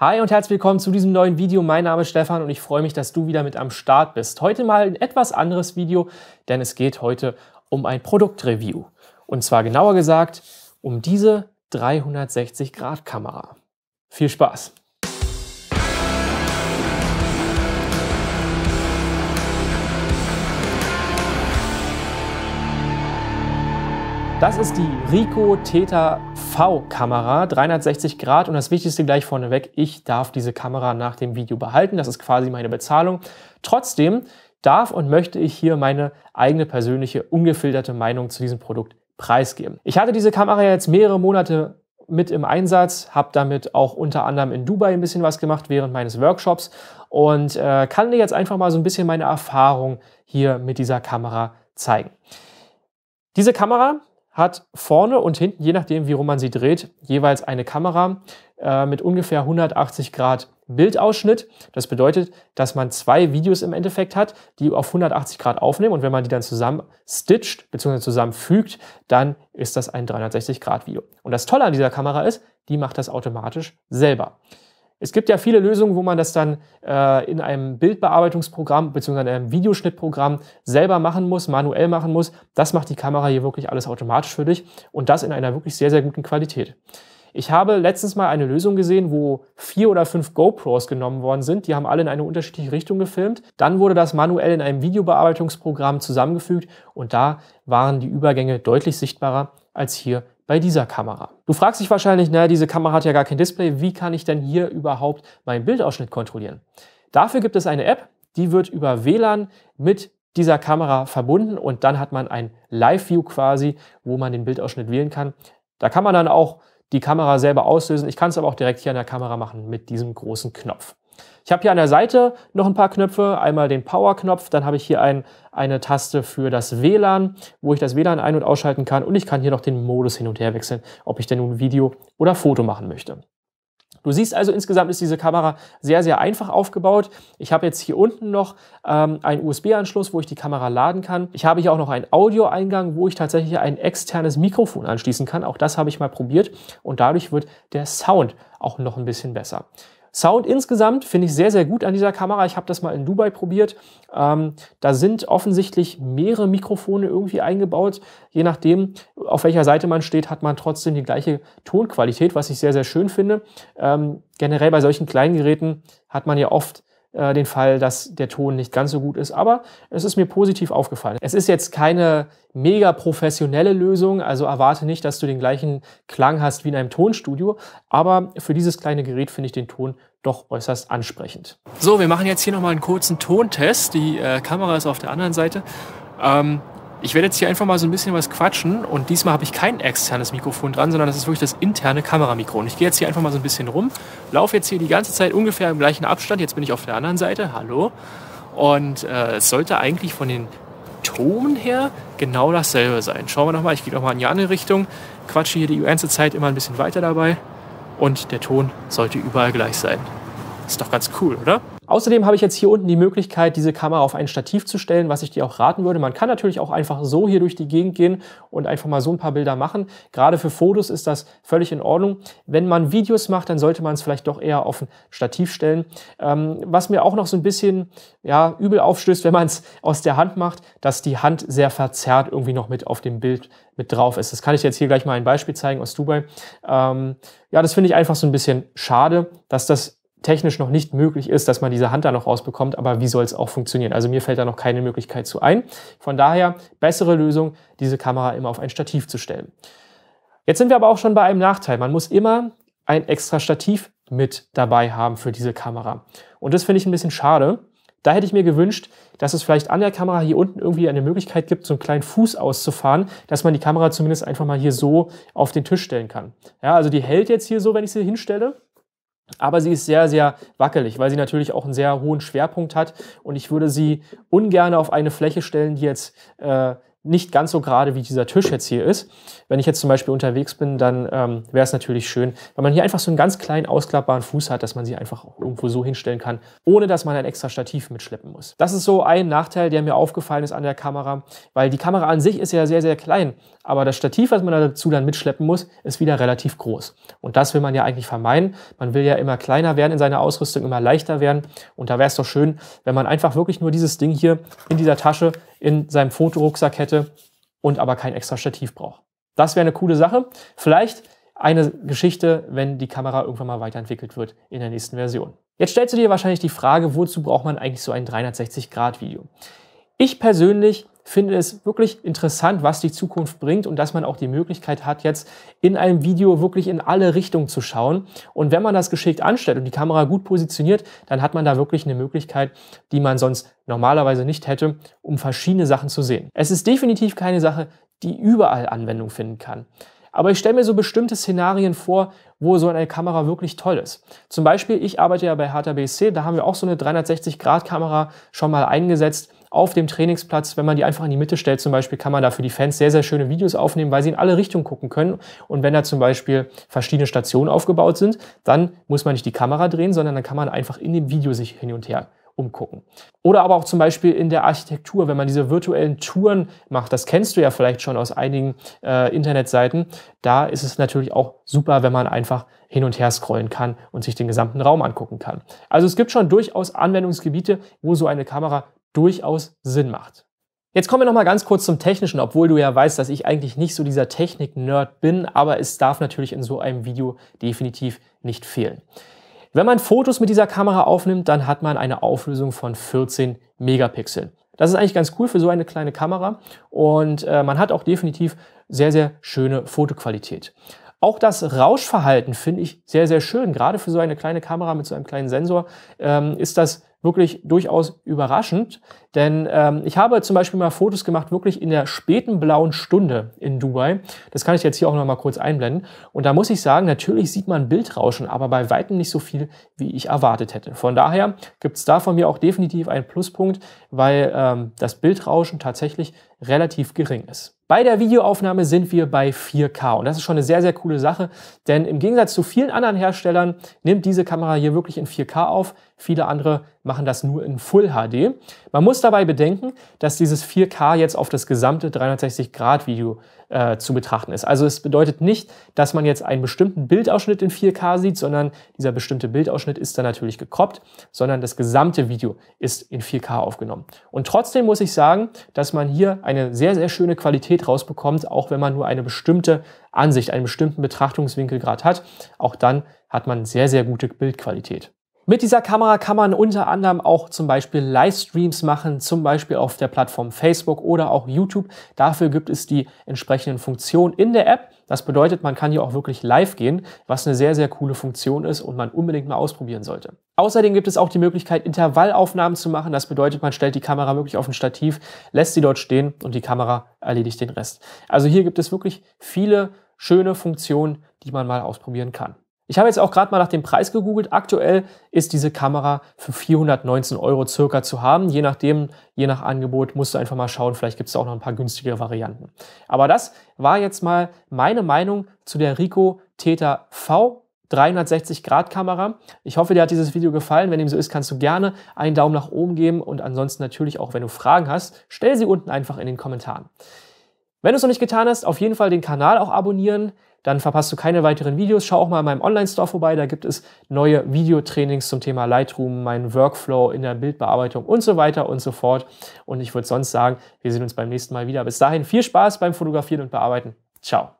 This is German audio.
Hi und herzlich willkommen zu diesem neuen Video. Mein Name ist Stefan und ich freue mich, dass du wieder mit am Start bist. Heute mal ein etwas anderes Video, denn es geht heute um ein Produktreview. Und zwar genauer gesagt um diese 360-Grad-Kamera. Viel Spaß! Das ist die Rico Theta V-Kamera, 360 Grad und das Wichtigste gleich vorneweg, ich darf diese Kamera nach dem Video behalten, das ist quasi meine Bezahlung. Trotzdem darf und möchte ich hier meine eigene persönliche, ungefilterte Meinung zu diesem Produkt preisgeben. Ich hatte diese Kamera jetzt mehrere Monate mit im Einsatz, habe damit auch unter anderem in Dubai ein bisschen was gemacht während meines Workshops und äh, kann dir jetzt einfach mal so ein bisschen meine Erfahrung hier mit dieser Kamera zeigen. Diese Kamera hat vorne und hinten, je nachdem, wie rum man sie dreht, jeweils eine Kamera äh, mit ungefähr 180 Grad Bildausschnitt. Das bedeutet, dass man zwei Videos im Endeffekt hat, die auf 180 Grad aufnehmen und wenn man die dann zusammen stitcht bzw. zusammenfügt, dann ist das ein 360 Grad Video. Und das Tolle an dieser Kamera ist, die macht das automatisch selber. Es gibt ja viele Lösungen, wo man das dann äh, in einem Bildbearbeitungsprogramm bzw. in einem Videoschnittprogramm selber machen muss, manuell machen muss. Das macht die Kamera hier wirklich alles automatisch für dich und das in einer wirklich sehr, sehr guten Qualität. Ich habe letztens mal eine Lösung gesehen, wo vier oder fünf GoPros genommen worden sind. Die haben alle in eine unterschiedliche Richtung gefilmt. Dann wurde das manuell in einem Videobearbeitungsprogramm zusammengefügt und da waren die Übergänge deutlich sichtbarer als hier bei dieser Kamera. Du fragst dich wahrscheinlich, naja, diese Kamera hat ja gar kein Display, wie kann ich denn hier überhaupt meinen Bildausschnitt kontrollieren? Dafür gibt es eine App, die wird über WLAN mit dieser Kamera verbunden und dann hat man ein Live-View quasi, wo man den Bildausschnitt wählen kann. Da kann man dann auch die Kamera selber auslösen. Ich kann es aber auch direkt hier an der Kamera machen mit diesem großen Knopf. Ich habe hier an der Seite noch ein paar Knöpfe, einmal den Power-Knopf, dann habe ich hier ein, eine Taste für das WLAN, wo ich das WLAN ein- und ausschalten kann und ich kann hier noch den Modus hin und her wechseln, ob ich denn nun Video oder Foto machen möchte. Du siehst also, insgesamt ist diese Kamera sehr, sehr einfach aufgebaut. Ich habe jetzt hier unten noch ähm, einen USB-Anschluss, wo ich die Kamera laden kann. Ich habe hier auch noch einen Audioeingang, wo ich tatsächlich ein externes Mikrofon anschließen kann. Auch das habe ich mal probiert und dadurch wird der Sound auch noch ein bisschen besser. Sound insgesamt finde ich sehr, sehr gut an dieser Kamera. Ich habe das mal in Dubai probiert. Ähm, da sind offensichtlich mehrere Mikrofone irgendwie eingebaut. Je nachdem, auf welcher Seite man steht, hat man trotzdem die gleiche Tonqualität, was ich sehr, sehr schön finde. Ähm, generell bei solchen kleinen Geräten hat man ja oft äh, den Fall, dass der Ton nicht ganz so gut ist, aber es ist mir positiv aufgefallen. Es ist jetzt keine mega professionelle Lösung, also erwarte nicht, dass du den gleichen Klang hast wie in einem Tonstudio, aber für dieses kleine Gerät finde ich den Ton doch äußerst ansprechend. So, wir machen jetzt hier nochmal einen kurzen Tontest. Die äh, Kamera ist auf der anderen Seite. Ähm, ich werde jetzt hier einfach mal so ein bisschen was quatschen und diesmal habe ich kein externes Mikrofon dran, sondern das ist wirklich das interne Kameramikro. Und ich gehe jetzt hier einfach mal so ein bisschen rum, laufe jetzt hier die ganze Zeit ungefähr im gleichen Abstand. Jetzt bin ich auf der anderen Seite, hallo. Und äh, es sollte eigentlich von den Ton her genau dasselbe sein. Schauen wir nochmal, ich gehe nochmal in die andere Richtung, quatsche hier die ganze Zeit immer ein bisschen weiter dabei und der Ton sollte überall gleich sein. Ist doch ganz cool, oder? Außerdem habe ich jetzt hier unten die Möglichkeit, diese Kamera auf ein Stativ zu stellen, was ich dir auch raten würde. Man kann natürlich auch einfach so hier durch die Gegend gehen und einfach mal so ein paar Bilder machen. Gerade für Fotos ist das völlig in Ordnung. Wenn man Videos macht, dann sollte man es vielleicht doch eher auf ein Stativ stellen. Ähm, was mir auch noch so ein bisschen ja, übel aufstößt, wenn man es aus der Hand macht, dass die Hand sehr verzerrt irgendwie noch mit auf dem Bild mit drauf ist. Das kann ich jetzt hier gleich mal ein Beispiel zeigen aus Dubai. Ähm, ja, das finde ich einfach so ein bisschen schade, dass das technisch noch nicht möglich ist, dass man diese Hand da noch rausbekommt, aber wie soll es auch funktionieren? Also mir fällt da noch keine Möglichkeit zu ein. Von daher bessere Lösung, diese Kamera immer auf ein Stativ zu stellen. Jetzt sind wir aber auch schon bei einem Nachteil. Man muss immer ein extra Stativ mit dabei haben für diese Kamera. Und das finde ich ein bisschen schade. Da hätte ich mir gewünscht, dass es vielleicht an der Kamera hier unten irgendwie eine Möglichkeit gibt, so einen kleinen Fuß auszufahren, dass man die Kamera zumindest einfach mal hier so auf den Tisch stellen kann. Ja, also die hält jetzt hier so, wenn ich sie hinstelle. Aber sie ist sehr, sehr wackelig, weil sie natürlich auch einen sehr hohen Schwerpunkt hat. Und ich würde sie ungern auf eine Fläche stellen, die jetzt äh, nicht ganz so gerade, wie dieser Tisch jetzt hier ist. Wenn ich jetzt zum Beispiel unterwegs bin, dann ähm, wäre es natürlich schön, wenn man hier einfach so einen ganz kleinen ausklappbaren Fuß hat, dass man sie einfach irgendwo so hinstellen kann, ohne dass man ein extra Stativ mitschleppen muss. Das ist so ein Nachteil, der mir aufgefallen ist an der Kamera, weil die Kamera an sich ist ja sehr, sehr klein, aber das Stativ, was man dazu dann mitschleppen muss, ist wieder relativ groß. Und das will man ja eigentlich vermeiden. Man will ja immer kleiner werden in seiner Ausrüstung, immer leichter werden. Und da wäre es doch schön, wenn man einfach wirklich nur dieses Ding hier in dieser Tasche in seinem Fotorucksack hätte und aber kein extra Stativ braucht. Das wäre eine coole Sache. Vielleicht eine Geschichte, wenn die Kamera irgendwann mal weiterentwickelt wird in der nächsten Version. Jetzt stellst du dir wahrscheinlich die Frage, wozu braucht man eigentlich so ein 360-Grad-Video? Ich persönlich finde es wirklich interessant, was die Zukunft bringt und dass man auch die Möglichkeit hat, jetzt in einem Video wirklich in alle Richtungen zu schauen. Und wenn man das geschickt anstellt und die Kamera gut positioniert, dann hat man da wirklich eine Möglichkeit, die man sonst normalerweise nicht hätte, um verschiedene Sachen zu sehen. Es ist definitiv keine Sache, die überall Anwendung finden kann. Aber ich stelle mir so bestimmte Szenarien vor, wo so eine Kamera wirklich toll ist. Zum Beispiel, ich arbeite ja bei Hertha BSC, da haben wir auch so eine 360-Grad-Kamera schon mal eingesetzt auf dem Trainingsplatz, wenn man die einfach in die Mitte stellt zum Beispiel, kann man da für die Fans sehr, sehr schöne Videos aufnehmen, weil sie in alle Richtungen gucken können. Und wenn da zum Beispiel verschiedene Stationen aufgebaut sind, dann muss man nicht die Kamera drehen, sondern dann kann man einfach in dem Video sich hin und her umgucken. Oder aber auch zum Beispiel in der Architektur, wenn man diese virtuellen Touren macht, das kennst du ja vielleicht schon aus einigen äh, Internetseiten, da ist es natürlich auch super, wenn man einfach hin und her scrollen kann und sich den gesamten Raum angucken kann. Also es gibt schon durchaus Anwendungsgebiete, wo so eine Kamera durchaus Sinn macht. Jetzt kommen wir nochmal ganz kurz zum Technischen, obwohl du ja weißt, dass ich eigentlich nicht so dieser Technik-Nerd bin, aber es darf natürlich in so einem Video definitiv nicht fehlen. Wenn man Fotos mit dieser Kamera aufnimmt, dann hat man eine Auflösung von 14 Megapixeln. Das ist eigentlich ganz cool für so eine kleine Kamera und äh, man hat auch definitiv sehr, sehr schöne Fotoqualität. Auch das Rauschverhalten finde ich sehr, sehr schön. Gerade für so eine kleine Kamera mit so einem kleinen Sensor ähm, ist das wirklich durchaus überraschend, denn ähm, ich habe zum Beispiel mal Fotos gemacht, wirklich in der späten blauen Stunde in Dubai. Das kann ich jetzt hier auch noch mal kurz einblenden. Und da muss ich sagen, natürlich sieht man Bildrauschen, aber bei weitem nicht so viel, wie ich erwartet hätte. Von daher gibt's da von mir auch definitiv einen Pluspunkt, weil ähm, das Bildrauschen tatsächlich relativ gering ist. Bei der Videoaufnahme sind wir bei 4K und das ist schon eine sehr, sehr coole Sache, denn im Gegensatz zu vielen anderen Herstellern nimmt diese Kamera hier wirklich in 4K auf. Viele andere machen das nur in Full HD. Man muss dabei bedenken, dass dieses 4K jetzt auf das gesamte 360-Grad-Video äh, zu betrachten ist. Also es bedeutet nicht, dass man jetzt einen bestimmten Bildausschnitt in 4K sieht, sondern dieser bestimmte Bildausschnitt ist dann natürlich gekoppt, sondern das gesamte Video ist in 4K aufgenommen. Und trotzdem muss ich sagen, dass man hier eine sehr, sehr schöne Qualität rausbekommt, auch wenn man nur eine bestimmte Ansicht, einen bestimmten Betrachtungswinkelgrad hat. Auch dann hat man sehr, sehr gute Bildqualität. Mit dieser Kamera kann man unter anderem auch zum Beispiel Livestreams machen, zum Beispiel auf der Plattform Facebook oder auch YouTube. Dafür gibt es die entsprechenden Funktionen in der App. Das bedeutet, man kann hier auch wirklich live gehen, was eine sehr, sehr coole Funktion ist und man unbedingt mal ausprobieren sollte. Außerdem gibt es auch die Möglichkeit, Intervallaufnahmen zu machen. Das bedeutet, man stellt die Kamera wirklich auf ein Stativ, lässt sie dort stehen und die Kamera erledigt den Rest. Also hier gibt es wirklich viele schöne Funktionen, die man mal ausprobieren kann. Ich habe jetzt auch gerade mal nach dem Preis gegoogelt. Aktuell ist diese Kamera für 419 Euro circa zu haben. Je nachdem, je nach Angebot musst du einfach mal schauen. Vielleicht gibt es auch noch ein paar günstigere Varianten. Aber das war jetzt mal meine Meinung zu der Rico Theta V. 360 Grad Kamera. Ich hoffe, dir hat dieses Video gefallen. Wenn dem so ist, kannst du gerne einen Daumen nach oben geben und ansonsten natürlich auch, wenn du Fragen hast, stell sie unten einfach in den Kommentaren. Wenn du es noch nicht getan hast, auf jeden Fall den Kanal auch abonnieren dann verpasst du keine weiteren Videos. Schau auch mal in meinem Online-Store vorbei, da gibt es neue Videotrainings zum Thema Lightroom, meinen Workflow in der Bildbearbeitung und so weiter und so fort. Und ich würde sonst sagen, wir sehen uns beim nächsten Mal wieder. Bis dahin viel Spaß beim Fotografieren und Bearbeiten. Ciao.